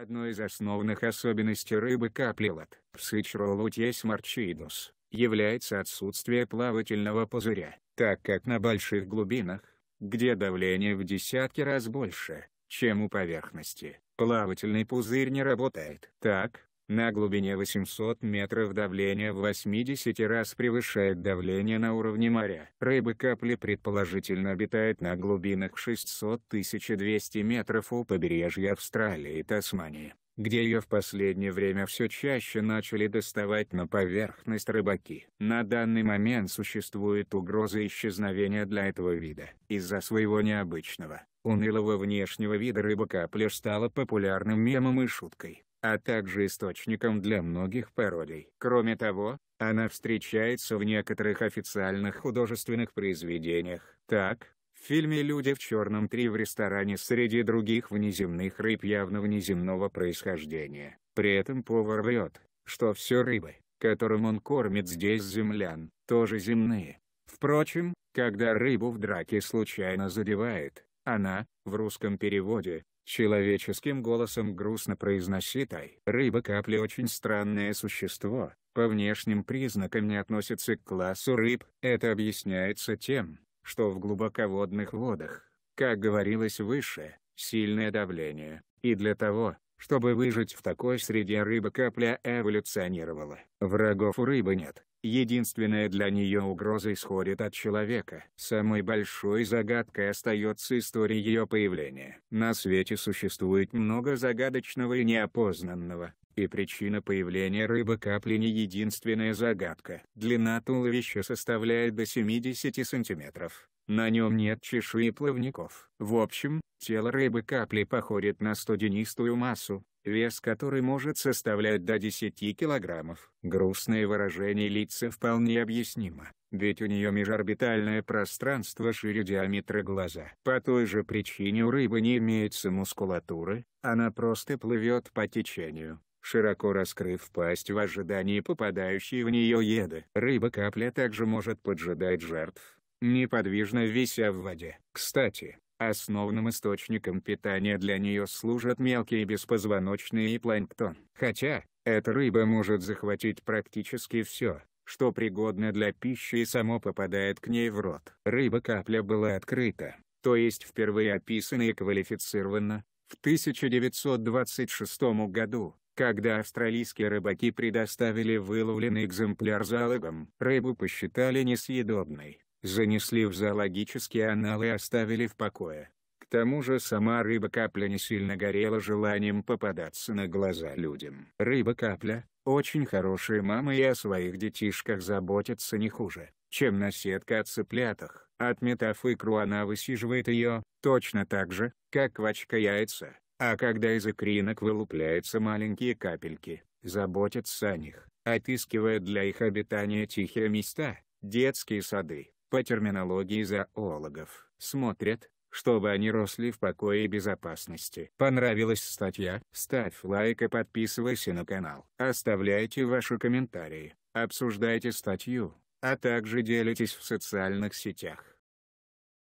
Одной из основных особенностей рыбы каплевод Псычролутьес марчидус является отсутствие плавательного пузыря, так как на больших глубинах, где давление в десятки раз больше, чем у поверхности, плавательный пузырь не работает. Так, на глубине 800 метров давление в 80 раз превышает давление на уровне моря. Рыбы капли предположительно обитают на глубинах 600-1200 метров у побережья Австралии и Тасмании, где ее в последнее время все чаще начали доставать на поверхность рыбаки. На данный момент существует угроза исчезновения для этого вида. Из-за своего необычного, унылого внешнего вида рыба капля стала популярным мемом и шуткой а также источником для многих пародий. Кроме того, она встречается в некоторых официальных художественных произведениях. Так, в фильме «Люди в черном 3» в ресторане среди других внеземных рыб явно внеземного происхождения. При этом повар врет, что все рыбы, которым он кормит здесь землян, тоже земные. Впрочем, когда рыбу в драке случайно задевает, она, в русском переводе, Человеческим голосом грустно произносит Ай. Рыба капли очень странное существо, по внешним признакам не относится к классу рыб. Это объясняется тем, что в глубоководных водах, как говорилось выше, сильное давление, и для того, чтобы выжить в такой среде рыба капля эволюционировала. Врагов у рыбы нет. Единственная для нее угроза исходит от человека. Самой большой загадкой остается история ее появления. На свете существует много загадочного и неопознанного. И причина появления рыбы капли не единственная загадка. Длина туловища составляет до 70 сантиметров. На нем нет чешуи плавников. В общем, тело рыбы капли походит на студенистую массу, вес которой может составлять до 10 килограммов. Грустное выражение лица вполне объяснимо, ведь у нее межорбитальное пространство шире диаметра глаза. По той же причине у рыбы не имеется мускулатуры, она просто плывет по течению широко раскрыв пасть в ожидании попадающей в нее еды. Рыба-капля также может поджидать жертв, неподвижно вися в воде. Кстати, основным источником питания для нее служат мелкие беспозвоночные и планктон. Хотя, эта рыба может захватить практически все, что пригодно для пищи и само попадает к ней в рот. Рыба-капля была открыта, то есть впервые описана и квалифицирована, в 1926 году, когда австралийские рыбаки предоставили выловленный экземпляр залогом. Рыбу посчитали несъедобной занесли в зоологические аналы и оставили в покое. К тому же сама рыба-капля не сильно горела желанием попадаться на глаза людям. Рыба-капля – очень хорошая мама и о своих детишках заботится не хуже, чем наседка о цыплятах. Отметав икру она высиживает ее, точно так же, как квачка яйца, а когда из икринок вылупляются маленькие капельки, заботятся о них, отыскивая для их обитания тихие места, детские сады, по терминологии зоологов, смотрят, чтобы они росли в покое и безопасности. Понравилась статья? Ставь лайк и подписывайся на канал. Оставляйте ваши комментарии, обсуждайте статью, а также делитесь в социальных сетях.